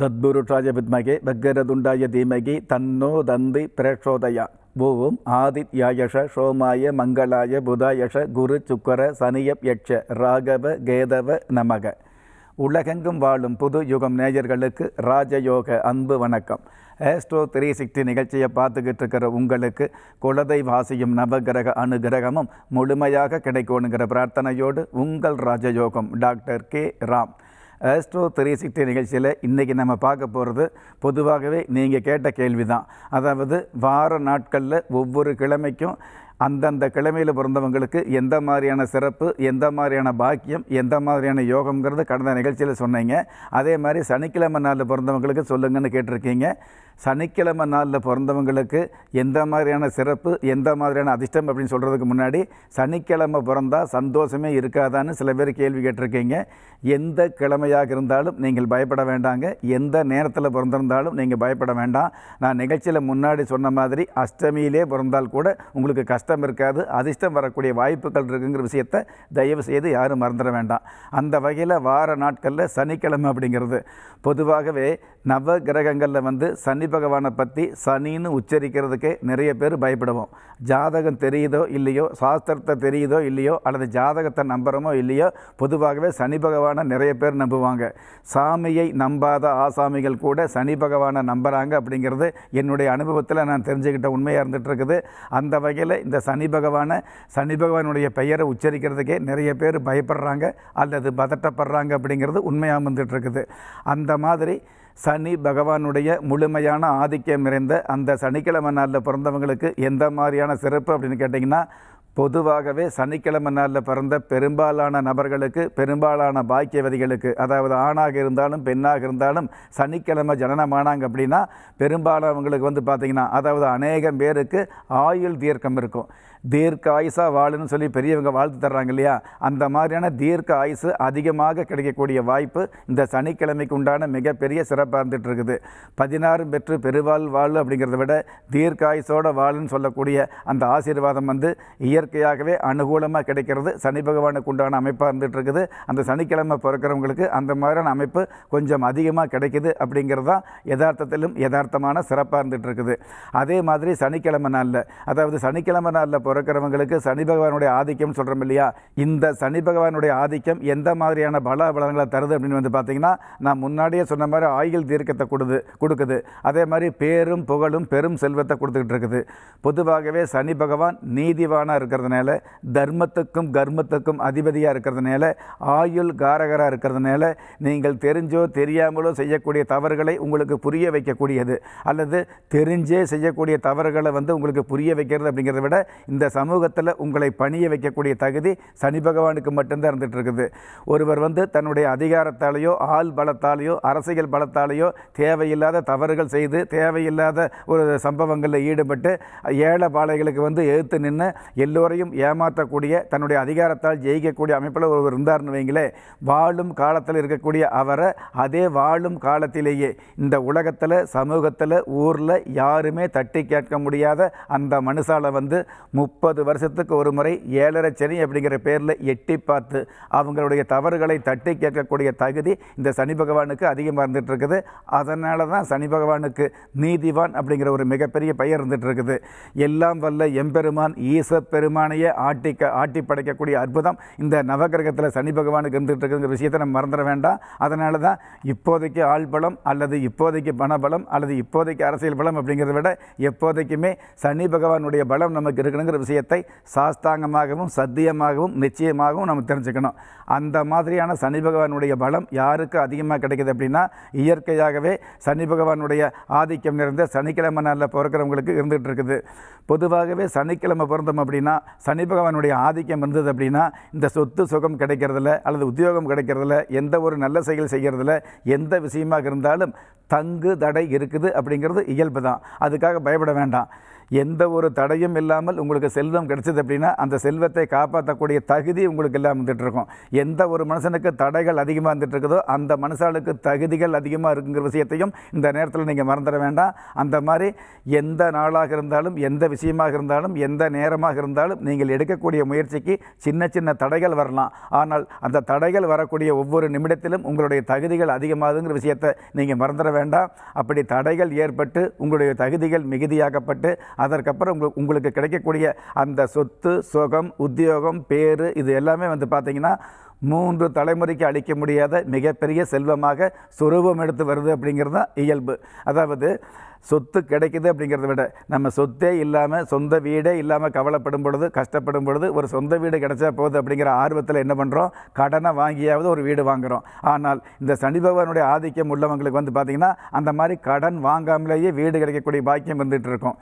தத்புருஷாய வித்மகே பக்கரதுண்டாய தீமகி தன்னோ தந்தி பிரேஷோதயா ஓம் ஆதித்யாயஷ சோமாய மங்களாய புதாயஷ குரு சுக்கர சனியப் யட்ச ராகவ கேதவ நமக உலகெங்கும் வாழும் புது யுகம் நேயர்களுக்கு ராஜயோக அன்பு வணக்கம் ஏஸ்ட்ரோ த்ரீ சிக்ஸ்டி நிகழ்ச்சியை பார்த்துக்கிட்டு இருக்கிற உங்களுக்கு குலதை வாசியும் நவகிரக அனுகிரகமும் முழுமையாக கிடைக்கணுங்கிற பிரார்த்தனையோடு உங்கள் Rajayogam doctor K Ram astro three sixty நிகழ்ச்சியில் இன்றைக்கி நம்ம பார்க்க போகிறது பொதுவாகவே நீங்கள் கேட்ட கேள்வி தான் அதாவது வார நாட்களில் ஒவ்வொரு கிழமைக்கும் அந்தந்த கிழமையில் பிறந்தவங்களுக்கு எந்த மாதிரியான சிறப்பு எந்த மாதிரியான பாக்கியம் எந்த மாதிரியான யோகம்ங்கிறது கடந்த நிகழ்ச்சியில் சொன்னீங்க அதே மாதிரி சனிக்கிழமை நாளில் பிறந்தவங்களுக்கு சொல்லுங்கன்னு கேட்டிருக்கீங்க சனிக்கிழமை நாளில் பிறந்தவங்களுக்கு எந்த மாதிரியான சிறப்பு எந்த மாதிரியான அதிர்ஷ்டம் அப்படின்னு சொல்கிறதுக்கு முன்னாடி சனிக்கிழமை பிறந்தால் சந்தோஷமே இருக்காதான்னு சில பேர் கேள்வி கேட்டிருக்கீங்க எந்த கிழமையாக இருந்தாலும் நீங்கள் பயப்பட வேண்டாங்க எந்த நேரத்தில் பிறந்திருந்தாலும் நீங்கள் பயப்பட வேண்டாம் நான் நிகழ்ச்சியில் முன்னாடி சொன்ன மாதிரி அஷ்டமியிலே பிறந்தால் கூட உங்களுக்கு கஷ்டம் இருக்காது அதிர்ஷ்டம் வரக்கூடிய வாய்ப்புகள் இருக்குங்கிற விஷயத்தை தயவு செய்து யாரும் மறந்துட வேண்டாம் அந்த வகையில் வார நாட்களில் சனிக்கிழமை அப்படிங்கிறது பொதுவாகவே நவ கிரகங்களில் வந்து சனி பகவானை பற்றி சனின்னு உச்சரிக்கிறதுக்கே நிறைய பேர் பயப்படுவோம் ஜாதகம் தெரியுதோ இல்லையோ சாஸ்திரத்தை தெரியுதோ இல்லையோ அல்லது ஜாதகத்தை நம்புகிறோமோ இல்லையோ பொதுவாகவே சனி பகவான் பகவானை நிறைய பேர் நம்புவாங்க சாமியை நம்பாத ஆசாமிகள் கூட சனி பகவானை நம்புகிறாங்க அப்படிங்கிறது என்னுடைய அனுபவத்தில் நான் தெரிஞ்சுக்கிட்ட உண்மையாக இருந்துகிட்டு இருக்குது அந்த வகையில் இந்த சனி பகவானை சனி பகவானுடைய பெயரை உச்சரிக்கிறதுக்கே நிறைய பேர் பயப்படுறாங்க அல்லது பதட்டப்படுறாங்க அப்படிங்கிறது உண்மையாக வந்துட்டுருக்குது அந்த மாதிரி சனி பகவானுடைய முழுமையான ஆதிக்கம் நிறைந்த அந்த சனிக்கிழமை நாளில் பிறந்தவங்களுக்கு எந்த மாதிரியான சிறப்பு அப்படின்னு கேட்டிங்கன்னா பொதுவாகவே சனிக்கிழமை நாளில் பிறந்த பெரும்பாலான நபர்களுக்கு பெரும்பாலான பாக்கியவதிகளுக்கு அதாவது ஆணாக இருந்தாலும் பெண்ணாக இருந்தாலும் சனிக்கிழமை ஜனனமானாங்க அப்படின்னா பெரும்பாலானவங்களுக்கு வந்து பார்த்திங்கன்னா அதாவது அநேகம் பேருக்கு ஆயுள் தீர்க்கம் இருக்கும் தீர்க்க ஆயுசா வாழுன்னு சொல்லி பெரியவங்க வாழ்த்து தர்றாங்க இல்லையா அந்த மாதிரியான தீர்க்க ஆயுசு அதிகமாக கிடைக்கக்கூடிய வாய்ப்பு இந்த சனிக்கிழமைக்கு உண்டான மிகப்பெரிய சிறப்பாக இருந்துகிட்டு இருக்குது பதினாறு பெற்று பெருவாழ் வாழ் அப்படிங்கிறத விட தீர்க்க ஆயுசோட வாழ்ன்னு சொல்லக்கூடிய அந்த ஆசீர்வாதம் வந்து இயற்கை இயற்கையாகவே அனுகூலமாக கிடைக்கிறது சனி பகவானுக்கு உண்டான அமைப்பாக இருந்துகிட்டு இருக்குது அந்த சனிக்கிழமை பிறக்கிறவங்களுக்கு அந்த மாதிரியான அமைப்பு கொஞ்சம் அதிகமாக கிடைக்கிது அப்படிங்கிறது தான் யதார்த்தத்திலும் யதார்த்தமான சிறப்பாக இருந்துகிட்டு இருக்குது அதே மாதிரி சனிக்கிழமை நாளில் அதாவது சனிக்கிழமை நாளில் பிறக்கிறவங்களுக்கு சனி பகவானுடைய ஆதிக்கம் சொல்கிறோம் இல்லையா இந்த சனி பகவானுடைய ஆதிக்கம் எந்த மாதிரியான பல பலன்களை தருது அப்படின்னு வந்து பார்த்திங்கன்னா நான் முன்னாடியே சொன்ன மாதிரி ஆயுள் தீர்க்கத்தை கொடுது கொடுக்குது அதே மாதிரி பேரும் புகழும் பெரும் செல்வத்தை கொடுத்துக்கிட்டு இருக்குது பொதுவாகவே சனி பகவான் நீதிவானாக இருக்கு இருக்கிறதுனால தர்மத்துக்கும் கர்மத்துக்கும் அதிபதியாக இருக்கிறதுனால ஆயுள் காரகராக இருக்கிறதுனால நீங்கள் தெரிஞ்சோ தெரியாமலோ செய்யக்கூடிய தவறுகளை உங்களுக்கு புரிய வைக்கக்கூடியது அல்லது தெரிஞ்சே செய்யக்கூடிய தவறுகளை வந்து உங்களுக்கு புரிய வைக்கிறது அப்படிங்கிறத விட இந்த சமூகத்தில் உங்களை பணிய வைக்கக்கூடிய தகுதி சனி பகவானுக்கு மட்டும்தான் இருந்துகிட்டு இருக்குது ஒருவர் வந்து தன்னுடைய அதிகாரத்தாலேயோ ஆள் பலத்தாலேயோ அரசியல் பலத்தாலேயோ தேவையில்லாத தவறுகள் செய்து தேவையில்லாத ஒரு சம்பவங்களில் ஈடுபட்டு ஏழை பாளைகளுக்கு வந்து எழுத்து நின்று எல்லோரும் எல்லோரையும் ஏமாற்றக்கூடிய தன்னுடைய அதிகாரத்தால் ஜெயிக்கக்கூடிய அமைப்பில் ஒருவர் இருந்தார்னு வைங்களே வாழும் காலத்தில் இருக்கக்கூடிய அவரை அதே வாழும் காலத்திலேயே இந்த உலகத்தில் சமூகத்தில் ஊரில் யாருமே தட்டி கேட்க முடியாத அந்த மனுஷால் வந்து முப்பது வருஷத்துக்கு ஒரு முறை ஏழரை சனி அப்படிங்கிற பேரில் எட்டி பார்த்து அவங்களுடைய தவறுகளை தட்டி கேட்கக்கூடிய தகுதி இந்த சனி பகவானுக்கு அதிகமாக இருந்துகிட்டு இருக்குது அதனால தான் சனி பகவானுக்கு நீதிவான் அப்படிங்கிற ஒரு மிகப்பெரிய பெயர் இருந்துகிட்டு இருக்குது எல்லாம் வல்ல எம்பெருமான் ஈசப்பெருமான் பெருமானையே ஆட்டி ஆட்டி படைக்கக்கூடிய அற்புதம் இந்த நவகிரகத்தில் சனி பகவானுக்கு இருந்துகிட்டு விஷயத்தை நம்ம மறந்துட வேண்டாம் அதனால தான் இப்போதைக்கு பலம் அல்லது இப்போதைக்கு பணபலம் அல்லது இப்போதைக்கு அரசியல் பலம் அப்படிங்கிறத விட எப்போதைக்குமே சனி பகவானுடைய பலம் நமக்கு இருக்கணுங்கிற விஷயத்தை சாஸ்தாங்கமாகவும் சத்தியமாகவும் நிச்சயமாகவும் நம்ம தெரிஞ்சுக்கணும் அந்த மாதிரியான சனி பகவானுடைய பலம் யாருக்கு அதிகமாக கிடைக்கிது அப்படின்னா இயற்கையாகவே சனி பகவானுடைய ஆதிக்கம் நிறைந்த சனிக்கிழமை நாளில் பிறக்கிறவங்களுக்கு இருந்துகிட்டு இருக்குது பொதுவாகவே சனிக்கிழமை பிறந்தோம் அப்படின்னா சனி பகவானுடைய ஆதிக்கம் இருந்தது அப்படின்னா இந்த சொத்து சுகம் கிடைக்கிறதுல அல்லது உத்தியோகம் கிடைக்கிறதுல எந்த ஒரு நல்ல செயல் செய்கிறதுல எந்த விஷயமாக இருந்தாலும் தங்கு தடை இருக்குது அப்படிங்கிறது இயல்பு தான் அதுக்காக பயப்பட வேண்டாம் எந்த ஒரு தடையும் இல்லாமல் உங்களுக்கு செல்வம் கிடைச்சது அப்படின்னா அந்த செல்வத்தை காப்பாற்றக்கூடிய தகுதி உங்களுக்கு இல்லாமல் இருக்கும் எந்த ஒரு மனுஷனுக்கு தடைகள் அதிகமாக இருக்குதோ அந்த மனுஷாளுக்கு தகுதிகள் அதிகமாக இருக்குங்கிற விஷயத்தையும் இந்த நேரத்தில் நீங்கள் மறந்துட வேண்டாம் அந்த மாதிரி எந்த நாளாக இருந்தாலும் எந்த விஷயமாக இருந்தாலும் எந்த நேரமாக இருந்தாலும் நீங்கள் எடுக்கக்கூடிய முயற்சிக்கு சின்ன சின்ன தடைகள் வரலாம் ஆனால் அந்த தடைகள் வரக்கூடிய ஒவ்வொரு நிமிடத்திலும் உங்களுடைய தகுதிகள் அதிகமாகுதுங்கிற விஷயத்தை நீங்கள் மறந்துட வேண்டாம் அப்படி தடைகள் ஏற்பட்டு உங்களுடைய தகுதிகள் மிகுதியாக்கப்பட்டு அதற்கப்புறம் உங்களுக்கு உங்களுக்கு கிடைக்கக்கூடிய அந்த சொத்து சுகம் உத்தியோகம் பேர் இது எல்லாமே வந்து பார்த்திங்கன்னா மூன்று தலைமுறைக்கு அளிக்க முடியாத மிகப்பெரிய செல்வமாக சுரூபம் எடுத்து வருது அப்படிங்கிறது தான் இயல்பு அதாவது சொத்து கிடைக்குது அப்படிங்கிறத விட நம்ம சொத்தே இல்லாமல் சொந்த வீடே இல்லாமல் கவலைப்படும் பொழுது கஷ்டப்படும் பொழுது ஒரு சொந்த வீடு கிடைச்சா போகுது அப்படிங்கிற ஆர்வத்தில் என்ன பண்ணுறோம் கடனை வாங்கியாவது ஒரு வீடு வாங்குகிறோம் ஆனால் இந்த சனி பகவானுடைய ஆதிக்கம் உள்ளவங்களுக்கு வந்து பார்த்திங்கன்னா அந்த மாதிரி கடன் வாங்காமலேயே வீடு கிடைக்கக்கூடிய பாக்கியம் இருந்துகிட்டு இருக்கும்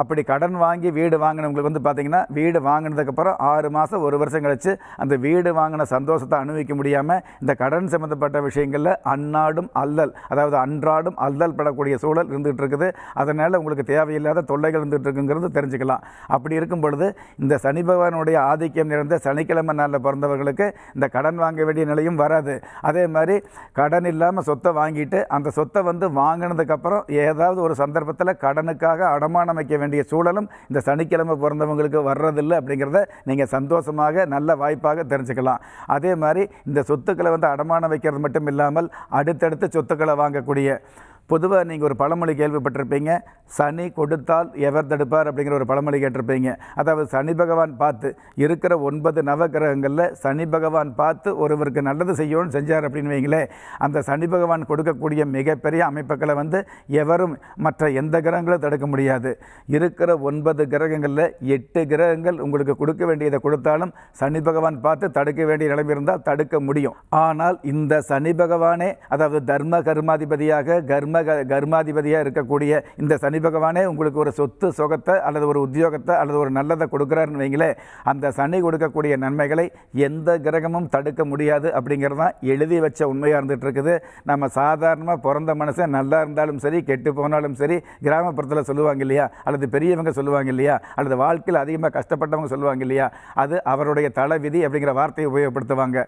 அப்படி கடன் வாங்கி வீடு வாங்கினவங்களுக்கு வந்து பார்த்திங்கன்னா வீடு வாங்கினதுக்கப்புறம் ஆறு மாதம் ஒரு வருஷம் கழித்து அந்த வீடு வாங்கின சந்தோஷத்தை அனுபவிக்க முடியாமல் இந்த கடன் சம்மந்தப்பட்ட விஷயங்களில் அன்னாடும் அல்லல் அதாவது அன்றாடும் அல்லல் படக்கூடிய சூழல் இருந்துகிட்டு இருக்குது இருக்கிறது அதனால் உங்களுக்கு தேவையில்லாத தொல்லைகள் வந்துட்டு இருக்குங்கிறது தெரிஞ்சுக்கலாம் அப்படி இருக்கும் பொழுது இந்த சனி பகவானுடைய ஆதிக்கம் நிறைந்த சனிக்கிழமை நாளில் பிறந்தவர்களுக்கு இந்த கடன் வாங்க வேண்டிய நிலையும் வராது அதே மாதிரி கடன் இல்லாமல் சொத்தை வாங்கிட்டு அந்த சொத்தை வந்து வாங்கினதுக்கப்புறம் ஏதாவது ஒரு சந்தர்ப்பத்தில் கடனுக்காக அடமானம் வைக்க வேண்டிய சூழலும் இந்த சனிக்கிழமை பிறந்தவங்களுக்கு வர்றதில்லை அப்படிங்கிறத நீங்கள் சந்தோஷமாக நல்ல வாய்ப்பாக தெரிஞ்சுக்கலாம் அதே மாதிரி இந்த சொத்துக்களை வந்து அடமானம் வைக்கிறது மட்டும் இல்லாமல் அடுத்தடுத்து சொத்துக்களை வாங்கக்கூடிய பொதுவாக நீங்கள் ஒரு பழமொழி கேள்விப்பட்டிருப்பீங்க சனி கொடுத்தால் எவர் தடுப்பார் அப்படிங்கிற ஒரு பழமொழி கேட்டிருப்பீங்க அதாவது சனி பகவான் பார்த்து இருக்கிற ஒன்பது நவ கிரகங்களில் சனி பகவான் பார்த்து ஒருவருக்கு நல்லது செய்யணும்னு செஞ்சார் அப்படின்னு வைங்களே அந்த சனி பகவான் கொடுக்கக்கூடிய மிகப்பெரிய அமைப்புகளை வந்து எவரும் மற்ற எந்த கிரகங்களும் தடுக்க முடியாது இருக்கிற ஒன்பது கிரகங்களில் எட்டு கிரகங்கள் உங்களுக்கு கொடுக்க வேண்டியதை கொடுத்தாலும் சனி பகவான் பார்த்து தடுக்க வேண்டிய நிலைமை இருந்தால் தடுக்க முடியும் ஆனால் இந்த சனி பகவானே அதாவது தர்ம கர்மாதிபதியாக கர்ம கர்ம க கர்மாதிபதியாக இருக்கக்கூடிய இந்த சனி பகவானே உங்களுக்கு ஒரு சொத்து சுகத்தை அல்லது ஒரு உத்தியோகத்தை அல்லது ஒரு நல்லதை கொடுக்குறாருன்னு வைங்களேன் அந்த சனி கொடுக்கக்கூடிய நன்மைகளை எந்த கிரகமும் தடுக்க முடியாது அப்படிங்கிறது தான் எழுதி வச்ச உண்மையாக இருந்துகிட்டு இருக்குது நம்ம சாதாரணமாக பிறந்த மனசை நல்லா இருந்தாலும் சரி கெட்டு போனாலும் சரி கிராமப்புறத்தில் சொல்லுவாங்க இல்லையா அல்லது பெரியவங்க சொல்லுவாங்க இல்லையா அல்லது வாழ்க்கையில் அதிகமாக கஷ்டப்பட்டவங்க சொல்லுவாங்க இல்லையா அது அவருடைய தலை விதி அப்படிங்கிற வார்த்தையை உபயோகப்படுத்துவாங்க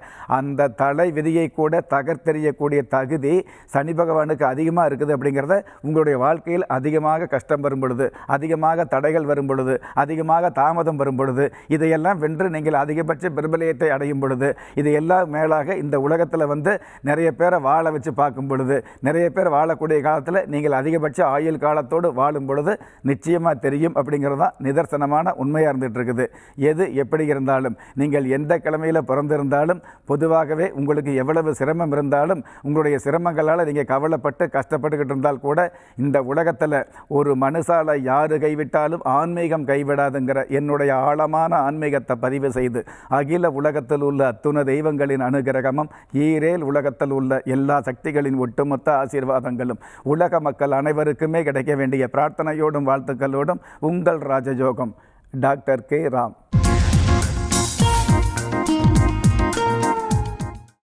அந்த தலை விதியை கூட தகர்த்தெறியக்கூடிய தகுதி சனி பகவானுக்கு அதிகமாக இருக்குது இருக்குது அப்படிங்கிறத உங்களுடைய வாழ்க்கையில் அதிகமாக கஷ்டம் வரும் பொழுது அதிகமாக தடைகள் வரும் பொழுது அதிகமாக தாமதம் வரும் பொழுது இதையெல்லாம் வென்று நீங்கள் அதிகபட்ச பிரபலியத்தை அடையும் பொழுது இதையெல்லாம் மேலாக இந்த உலகத்தில் வந்து நிறைய பேரை வாழ வச்சு பார்க்கும் பொழுது நிறைய பேர் வாழக்கூடிய காலத்தில் நீங்கள் அதிகபட்ச ஆயுள் காலத்தோடு வாழும் பொழுது நிச்சயமாக தெரியும் அப்படிங்கிறது தான் நிதர்சனமான உண்மையாக இருந்துகிட்டு இருக்குது எது எப்படி இருந்தாலும் நீங்கள் எந்த கிழமையில் பிறந்திருந்தாலும் பொதுவாகவே உங்களுக்கு எவ்வளவு சிரமம் இருந்தாலும் உங்களுடைய சிரமங்களால் நீங்கள் கவலைப்பட்டு கஷ்டப்பட்டு கஷ்டப்பட்டுக்கிட்டு இருந்தால் கூட இந்த உலகத்தில் ஒரு மனுஷாலை யார் கைவிட்டாலும் ஆன்மீகம் கைவிடாதுங்கிற என்னுடைய ஆழமான ஆன்மீகத்தை பதிவு செய்து அகில உலகத்தில் உள்ள அத்துண தெய்வங்களின் அனுகிரகமும் ஈரேல் உலகத்தில் உள்ள எல்லா சக்திகளின் ஒட்டுமொத்த ஆசீர்வாதங்களும் உலக மக்கள் அனைவருக்குமே கிடைக்க வேண்டிய பிரார்த்தனையோடும் வாழ்த்துக்களோடும் உங்கள் ராஜயோகம் டாக்டர் கே ராம்